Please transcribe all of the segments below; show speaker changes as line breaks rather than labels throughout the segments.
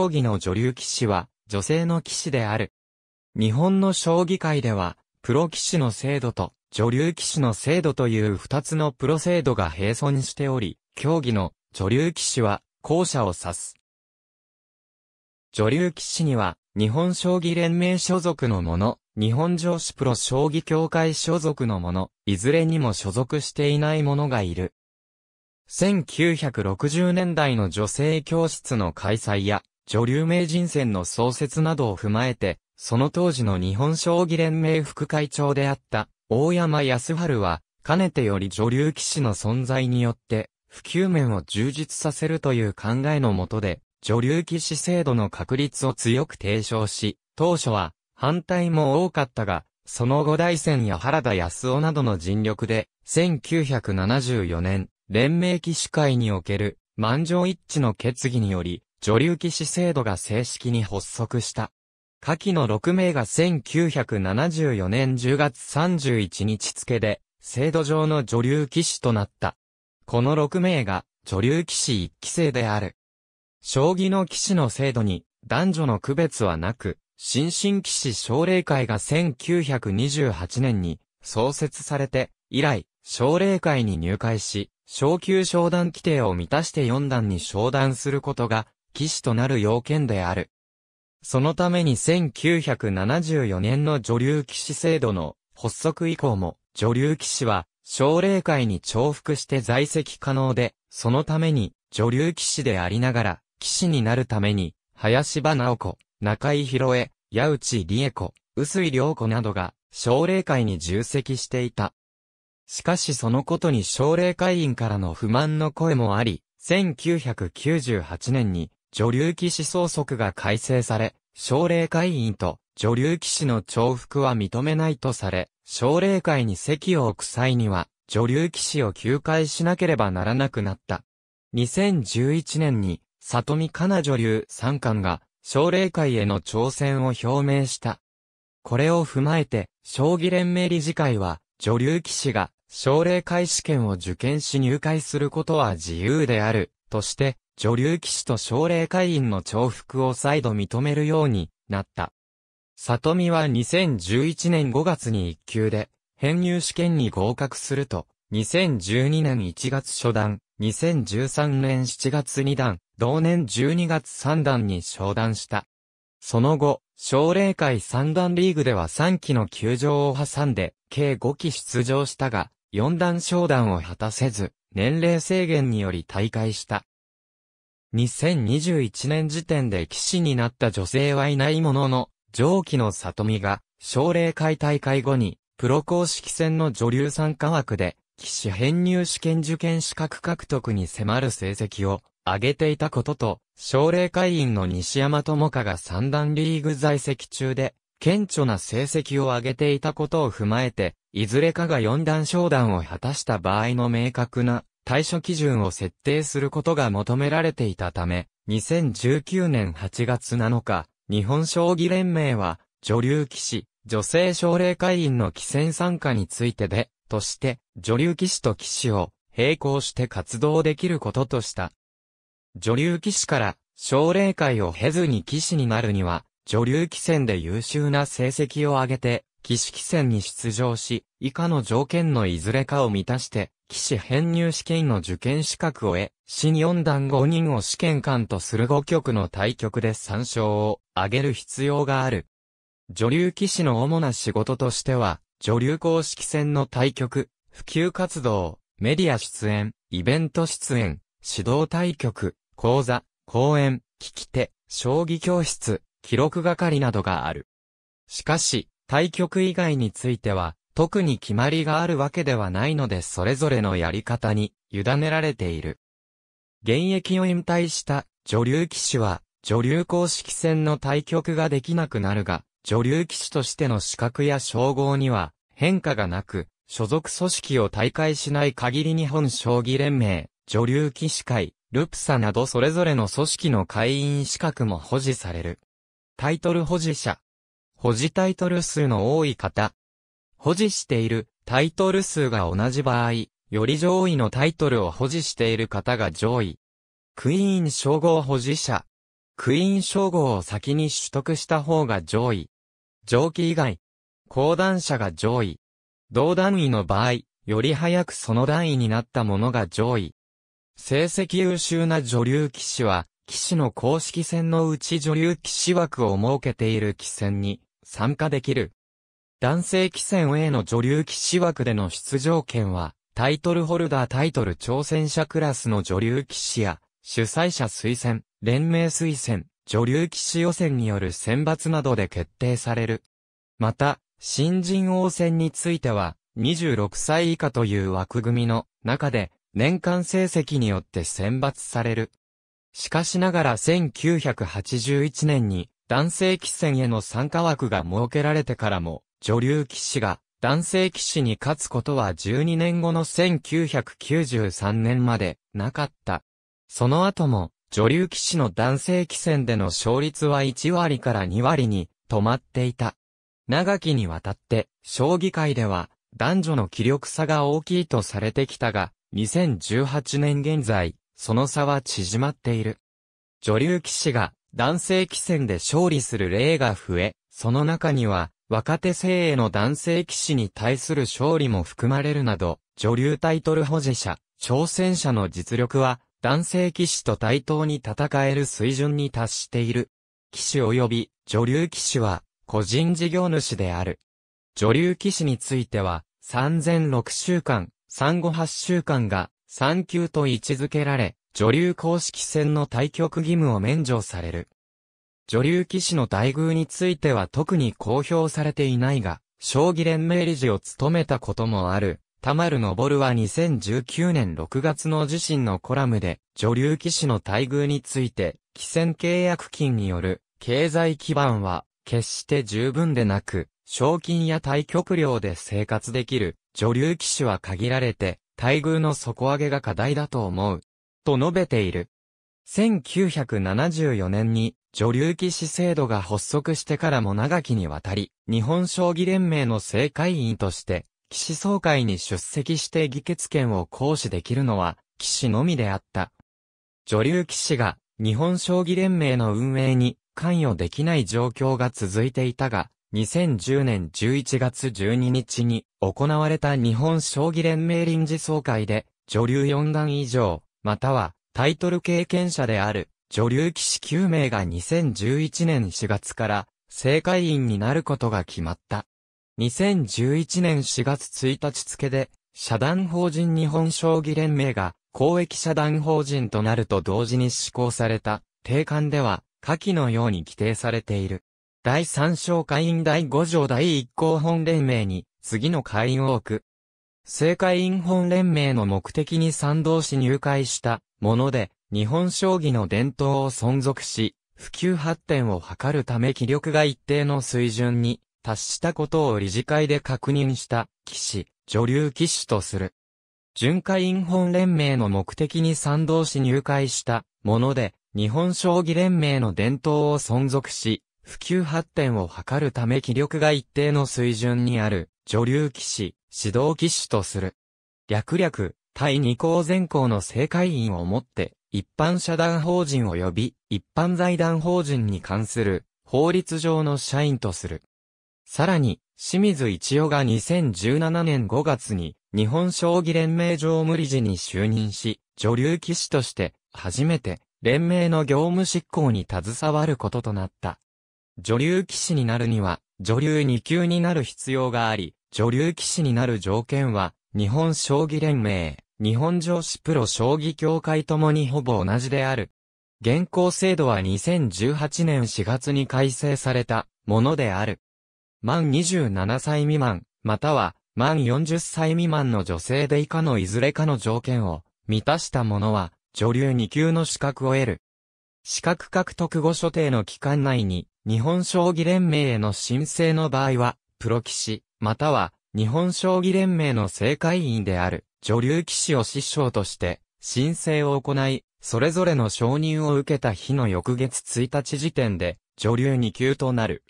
将棋の女流棋士は女性の騎士である。日本の将棋界では、プロ棋士の制度と女流棋士の制度という二つのプロ制度が並存しており、競技の女流棋士は後者を指す。女流棋士には、日本将棋連盟所属のもの、日本上司プロ将棋協会所属のもの、いずれにも所属していないものがいる。1960年代の女性教室の開催や、女流名人戦の創設などを踏まえて、その当時の日本将棋連盟副会長であった大山康春は、かねてより女流棋士の存在によって、普及面を充実させるという考えのもとで、女流棋士制度の確立を強く提唱し、当初は反対も多かったが、その後大戦や原田康夫などの尽力で、1974年、連盟騎士会における満場一致の決議により、女流騎士制度が正式に発足した。下記の6名が1974年10月31日付で、制度上の女流騎士となった。この6名が、女流騎士1期生である。将棋の騎士の制度に、男女の区別はなく、新進騎士奨励会が1928年に創設されて、以来、奨励会に入会し、昇級昇段規定を満たして4段に昇段することが騎士となる要件である。そのために1974年の女流騎士制度の発足以降も、女流騎士は、奨励会に重複して在籍可能で、そのために、女流騎士でありながら、騎士になるために、林場直子、中井博江、矢内理恵子、薄井良子などが、奨励会に重責していた。しかしそのことに奨励会員からの不満の声もあり、1998年に女流騎士総則が改正され、奨励会員と女流騎士の重複は認めないとされ、奨励会に席を置く際には、女流騎士を休会しなければならなくなった。2011年に、里見香奈女流三冠が、奨励会への挑戦を表明した。これを踏まえて、将棋連盟理事会は、女流騎士が、奨励会試験を受験し入会することは自由である、として、女流騎士と奨励会員の重複を再度認めるようになった。里見は2011年5月に1級で、編入試験に合格すると、2012年1月初段、2013年7月2段、同年12月3段に昇段した。その後、奨励会3段リーグでは3期の休場を挟んで、計5期出場したが、4段昇段を果たせず、年齢制限により大会した。2021年時点で騎士になった女性はいないものの、上記の里見が、奨励会大会後に、プロ公式戦の女流参加枠で、騎士編入試験受験資格獲得に迫る成績を上げていたことと、奨励会員の西山智香が三段リーグ在籍中で、顕著な成績を上げていたことを踏まえて、いずれかが四段昇段を果たした場合の明確な対処基準を設定することが求められていたため、2019年8月7日、日本将棋連盟は、女流棋士、女性奨励会員の棋戦参加についてで、として、女流棋士と棋士を並行して活動できることとした。女流棋士から奨励会を経ずに棋士になるには、女流棋戦で優秀な成績を上げて、騎士棋戦に出場し、以下の条件のいずれかを満たして、騎士編入試験の受験資格を得、新四段5人を試験官とする5局の対局で参照を挙げる必要がある。女流騎士の主な仕事としては、女流公式戦の対局、普及活動、メディア出演、イベント出演、指導対局、講座、講演、聞き手、将棋教室、記録係などがある。しかし、対局以外については、特に決まりがあるわけではないのでそれぞれのやり方に委ねられている。現役を引退した女流騎士は、女流公式戦の対局ができなくなるが、女流騎士としての資格や称号には変化がなく、所属組織を退会しない限り日本将棋連盟、女流騎士会、ルプサなどそれぞれの組織の会員資格も保持される。タイトル保持者、保持タイトル数の多い方。保持しているタイトル数が同じ場合、より上位のタイトルを保持している方が上位。クイーン称号保持者。クイーン称号を先に取得した方が上位。上記以外。高段者が上位。同段位の場合、より早くその段位になったものが上位。成績優秀な女流騎士は、騎士の公式戦のうち女流騎士枠を設けている棋戦に、参加できる。男性棋戦 A の女流棋士枠での出場権は、タイトルホルダータイトル挑戦者クラスの女流棋士や、主催者推薦、連盟推薦、女流棋士予選による選抜などで決定される。また、新人王戦については、26歳以下という枠組みの中で、年間成績によって選抜される。しかしながら1981年に男性棋戦への参加枠が設けられてからも、女流棋士が男性棋士に勝つことは12年後の1993年までなかった。その後も、女流棋士の男性棋戦での勝率は1割から2割に止まっていた。長きにわたって、将棋界では男女の気力差が大きいとされてきたが、2018年現在、その差は縮まっている。女流棋士が男性棋戦で勝利する例が増え、その中には、若手精鋭の男性棋士に対する勝利も含まれるなど、女流タイトル保持者、挑戦者の実力は、男性棋士と対等に戦える水準に達している。棋士及び女流棋士は、個人事業主である。女流棋士については、3006週間、産後8週間が、産休と位置づけられ、女流公式戦の対局義務を免除される。女流騎士の待遇については特に公表されていないが、将棋連盟理事を務めたこともある、田丸昇は2019年6月の自身のコラムで、女流騎士の待遇について、棋戦契約金による経済基盤は、決して十分でなく、賞金や対局料で生活できる、女流騎士は限られて、待遇の底上げが課題だと思う、と述べている。1974年に女流騎士制度が発足してからも長きにわたり、日本将棋連盟の正会員として、騎士総会に出席して議決権を行使できるのは、騎士のみであった。女流騎士が日本将棋連盟の運営に関与できない状況が続いていたが、2010年11月12日に行われた日本将棋連盟臨時総会で、女流4段以上、またはタイトル経験者である女流騎士9名が2011年4月から正会員になることが決まった。2011年4月1日付で社団法人日本将棋連盟が公益社団法人となると同時に施行された定款では下記のように規定されている。第3章会員第5条第1項本連盟に次の会員を置く。政界院本連盟の目的に賛同し入会したもので、日本将棋の伝統を存続し、普及発展を図るため気力が一定の水準に達したことを理事会で確認した騎士、女流騎士とする。巡回院本連盟の目的に賛同し入会したもので、日本将棋連盟の伝統を存続し、普及発展を図るため気力が一定の水準にある女流騎士、指導機種とする。略略、対二項全項の正会員をもって、一般社団法人及び一般財団法人に関する法律上の社員とする。さらに、清水一夫が2017年5月に日本将棋連盟常務理事に就任し、女流騎士として初めて連盟の業務執行に携わることとなった。女流騎士になるには、女流二級になる必要があり、女流騎士になる条件は、日本将棋連盟、日本女子プロ将棋協会ともにほぼ同じである。現行制度は2018年4月に改正されたものである。満27歳未満、または満40歳未満の女性で以下のいずれかの条件を満たした者は女流2級の資格を得る。資格獲得後所定の期間内に日本将棋連盟への申請の場合はプロ騎士、または、日本将棋連盟の正会員である、女流騎士を師匠として、申請を行い、それぞれの承認を受けた日の翌月1日時点で、女流2級となる。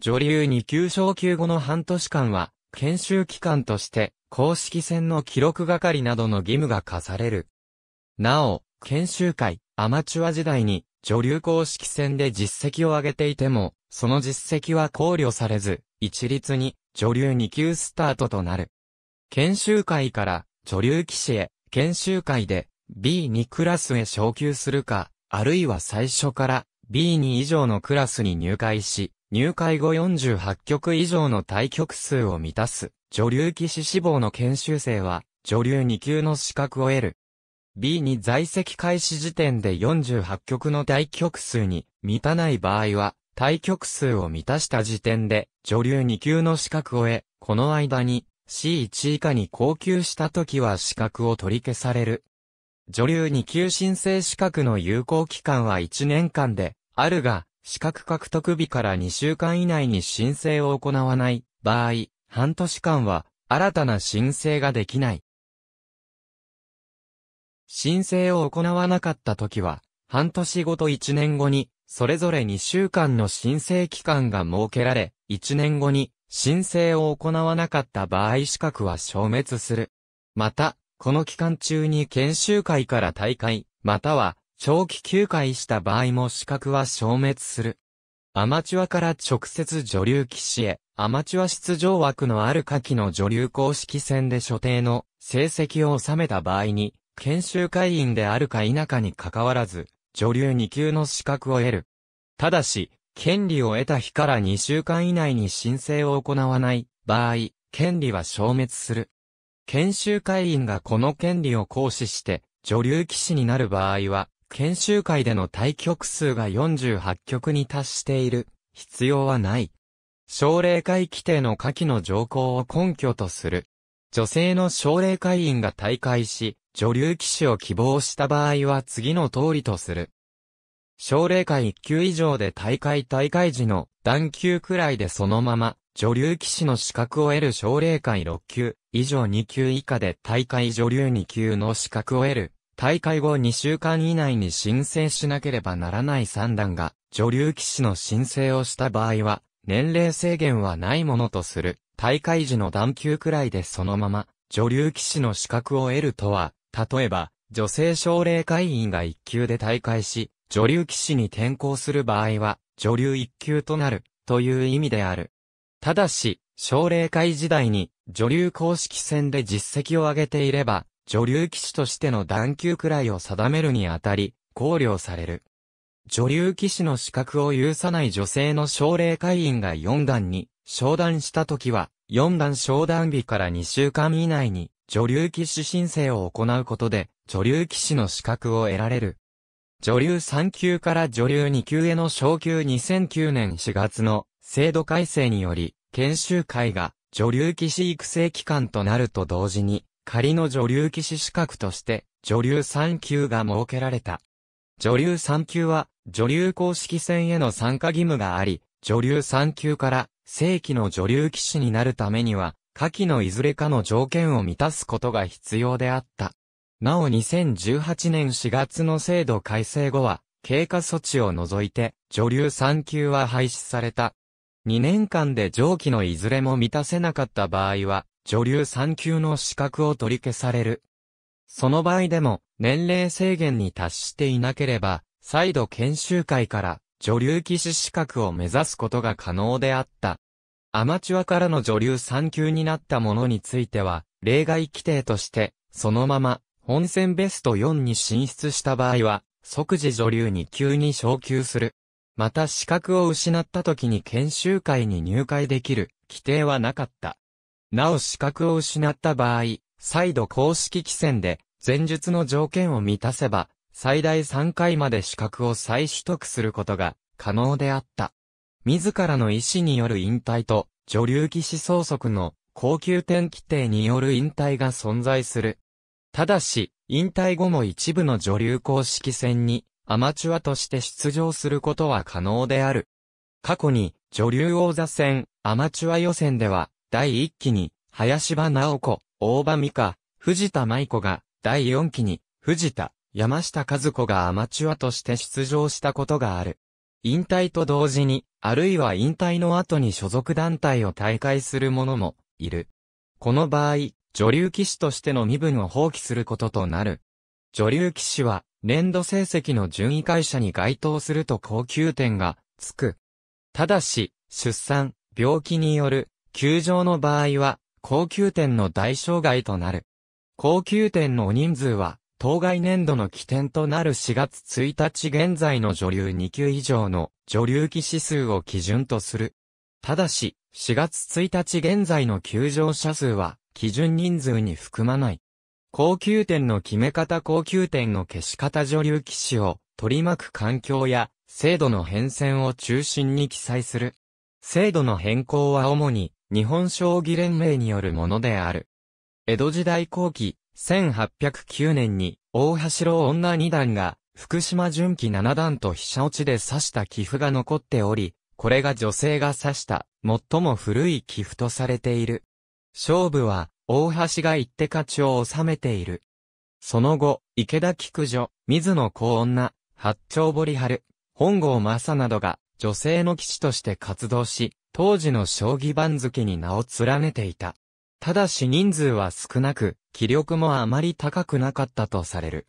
女流2級昇級後の半年間は、研修期間として、公式戦の記録係などの義務が課される。なお、研修会、アマチュア時代に、女流公式戦で実績を上げていても、その実績は考慮されず、一律に女流2級スタートとなる。研修会から女流騎士へ、研修会で B2 クラスへ昇級するか、あるいは最初から B2 以上のクラスに入会し、入会後48局以上の対局数を満たす、女流騎士志望の研修生は、女流2級の資格を得る。B2 在籍開始時点で48局の対局数に満たない場合は、対局数を満たした時点で、女流2級の資格を得、この間に C1 以下に降級した時は資格を取り消される。女流2級申請資格の有効期間は1年間で、あるが、資格獲得日から2週間以内に申請を行わない場合、半年間は新たな申請ができない。申請を行わなかった時は、半年後と1年後にそれぞれ2週間の申請期間が設けられ、1年後に申請を行わなかった場合資格は消滅する。また、この期間中に研修会から大会、または長期休会した場合も資格は消滅する。アマチュアから直接女流騎士へ、アマチュア出場枠のある下記の女流公式戦で所定の成績を収めた場合に、研修会員であるか否かに関わらず、女流2級の資格を得る。ただし、権利を得た日から2週間以内に申請を行わない場合、権利は消滅する。研修会員がこの権利を行使して、女流騎士になる場合は、研修会での対局数が48局に達している、必要はない。奨励会規定の下記の条項を根拠とする。女性の奨励会員が退会し、女流騎士を希望した場合は次の通りとする。奨励会1級以上で大会大会時の段級くらいでそのまま、女流騎士の資格を得る奨励会6級以上2級以下で大会女流2級の資格を得る。大会後2週間以内に申請しなければならない3段が、女流騎士の申請をした場合は、年齢制限はないものとする。大会時の段級くらいでそのまま、女流騎士の資格を得るとは、例えば、女性奨励会員が1級で大会し、女流騎士に転向する場合は、女流1級となる、という意味である。ただし、奨励会時代に、女流公式戦で実績を上げていれば、女流騎士としての段級くらいを定めるにあたり、考慮される。女流騎士の資格を有さない女性の奨励会員が4段に、商談した時は、4段商談日から2週間以内に、女流騎士申請を行うことで、女流騎士の資格を得られる。女流3級から女流2級への昇級2009年4月の制度改正により、研修会が女流騎士育成機関となると同時に、仮の女流騎士資格として、女流3級が設けられた。女流3級は、女流公式戦への参加義務があり、女流3級から正規の女流騎士になるためには、下記のいずれかの条件を満たすことが必要であった。なお2018年4月の制度改正後は、経過措置を除いて、女流3級は廃止された。2年間で上記のいずれも満たせなかった場合は、女流3級の資格を取り消される。その場合でも、年齢制限に達していなければ、再度研修会から女流騎士資格を目指すことが可能であった。アマチュアからの女流3級になったものについては、例外規定として、そのまま、本戦ベスト4に進出した場合は、即時女流2級に昇級する。また資格を失った時に研修会に入会できる規定はなかった。なお資格を失った場合、再度公式規制で前述の条件を満たせば最大3回まで資格を再取得することが可能であった。自らの意思による引退と、女流棋士総則の高級点規定による引退が存在する。ただし、引退後も一部の女流公式戦にアマチュアとして出場することは可能である。過去に女流王座戦アマチュア予選では第1期に林場直子、大場美香、藤田舞子が第4期に藤田、山下和子がアマチュアとして出場したことがある。引退と同時に、あるいは引退の後に所属団体を退会する者もいる。この場合、女流騎士としての身分を放棄することとなる。女流騎士は、年度成績の順位会社に該当すると高級点がつく。ただし、出産、病気による、休場の場合は、高級点の代償外となる。高級点の人数は、当該年度の起点となる4月1日現在の女流2級以上の女流騎士数を基準とする。ただし、4月1日現在の休場者数は、基準人数に含まない。高級点の決め方高級点の消し方女流騎士を取り巻く環境や制度の変遷を中心に記載する。制度の変更は主に日本将棋連盟によるものである。江戸時代後期、1809年に、大橋郎女二段が、福島純喜七段と飛車落ちで刺した寄付が残っており、これが女性が指した、最も古い寄付とされている。勝負は、大橋が一手勝ちを収めている。その後、池田菊女、水野幸女、八丁堀春、本郷正などが、女性の騎士として活動し、当時の将棋番付に名を連ねていた。ただし人数は少なく、気力もあまり高くなかったとされる。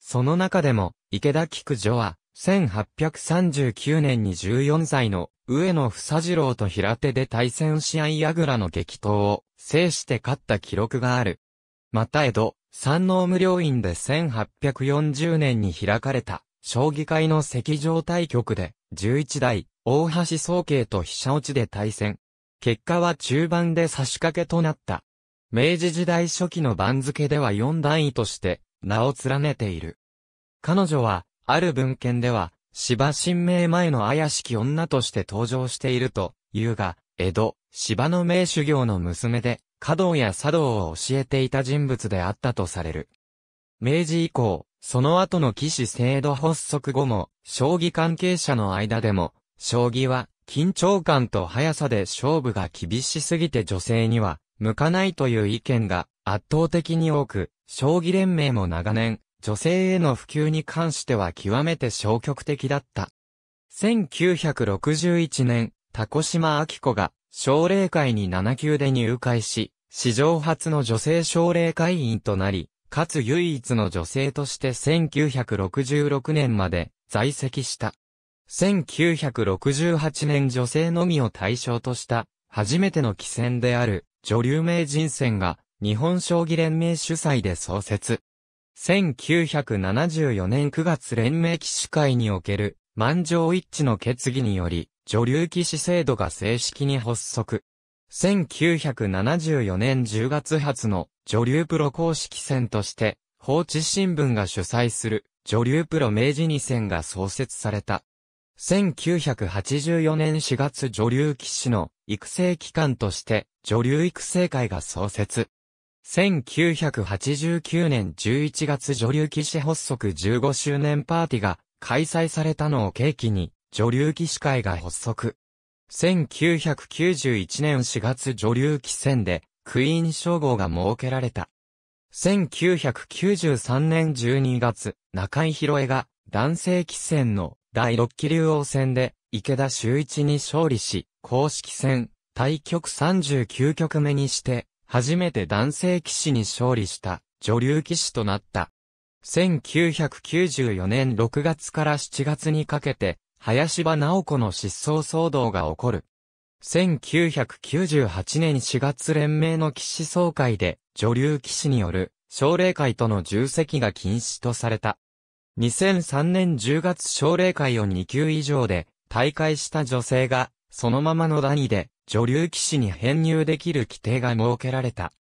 その中でも、池田菊女は、1839年に14歳の上野房次郎と平手で対戦試合矢倉の激闘を制して勝った記録がある。また江戸、山王無料院で1840年に開かれた、将棋界の席上対局で、11代、大橋総慶と飛車落ちで対戦。結果は中盤で差し掛けとなった。明治時代初期の番付では四段位として名を連ねている。彼女は、ある文献では、芝神明前の怪しき女として登場していると、いうが、江戸、芝の名修行の娘で、華道や茶道を教えていた人物であったとされる。明治以降、その後の騎士制度発足後も、将棋関係者の間でも、将棋は、緊張感と速さで勝負が厳しすぎて女性には向かないという意見が圧倒的に多く、将棋連盟も長年、女性への普及に関しては極めて消極的だった。1961年、高島明子が奨励会に7級で入会し、史上初の女性奨励会員となり、かつ唯一の女性として1966年まで在籍した。1968年女性のみを対象とした、初めての棋戦である、女流名人戦が、日本将棋連盟主催で創設。1974年9月連盟棋士会における、満場一致の決議により、女流棋士制度が正式に発足。1974年10月発の女流プロ公式戦として、放置新聞が主催する女流プロ名人戦が創設された。1984年4月女流騎士の育成機関として女流育成会が創設。1989年11月女流騎士発足15周年パーティが開催されたのを契機に女流騎士会が発足。1991年4月女流棋戦でクイーン称号が設けられた。1993年12月中井博恵が男性棋戦の第六期竜王戦で、池田周一に勝利し、公式戦、対局39局目にして、初めて男性騎士に勝利した、女流騎士となった。1994年6月から7月にかけて、林場直子の失踪騒動が起こる。1998年4月連盟の騎士総会で、女流騎士による、奨励会との重責が禁止とされた。2003年10月奨励会を2級以上で大会した女性が、そのままの段位で女流騎士に編入できる規定が設けられた。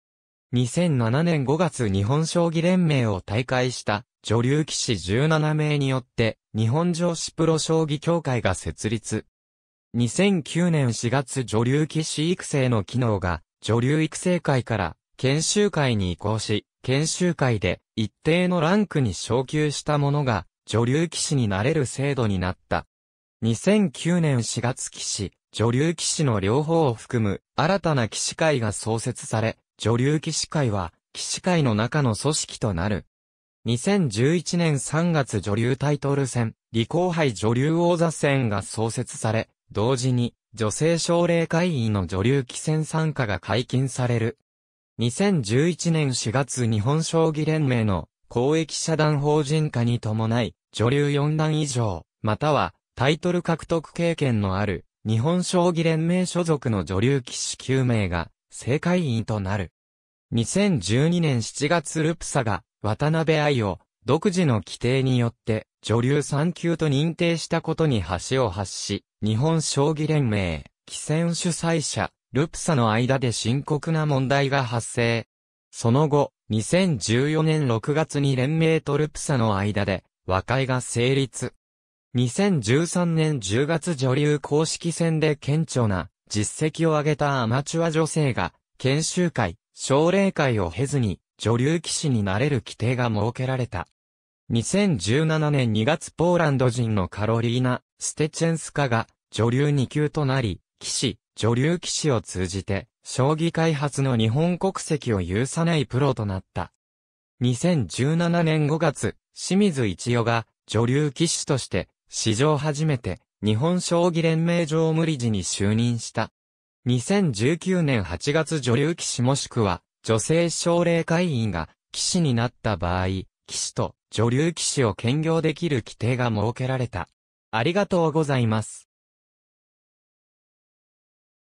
2007年5月日本将棋連盟を大会した女流騎士17名によって日本女子プロ将棋協会が設立。2009年4月女流騎士育成の機能が女流育成会から研修会に移行し、研修会で一定のランクに昇級した者が女流騎士になれる制度になった。2009年4月騎士、女流騎士の両方を含む新たな騎士会が創設され、女流騎士会は騎士会の中の組織となる。2011年3月女流タイトル戦、李光杯女流王座戦が創設され、同時に女性奨励会員の女流棋戦参加が解禁される。2011年4月日本将棋連盟の公益社団法人化に伴い、女流四段以上、またはタイトル獲得経験のある日本将棋連盟所属の女流騎士9名が正会員となる。2012年7月ルプサが渡辺愛を独自の規定によって女流3級と認定したことに橋を発し、日本将棋連盟、棋戦主催者、ルプサの間で深刻な問題が発生。その後、2014年6月に連盟とルプサの間で和解が成立。2013年10月女流公式戦で顕著な実績を上げたアマチュア女性が研修会、奨励会を経ずに女流騎士になれる規定が設けられた。2017年2月ポーランド人のカロリーナ・ステチェンスカが女流2級となり、騎士、女流騎士を通じて、将棋開発の日本国籍を有さないプロとなった。2017年5月、清水一代が女流騎士として、史上初めて日本将棋連盟常務理事に就任した。2019年8月女流騎士もしくは女性奨励会員が騎士になった場合、騎士と女流騎士を兼業できる規定が設けられた。ありがとうございます。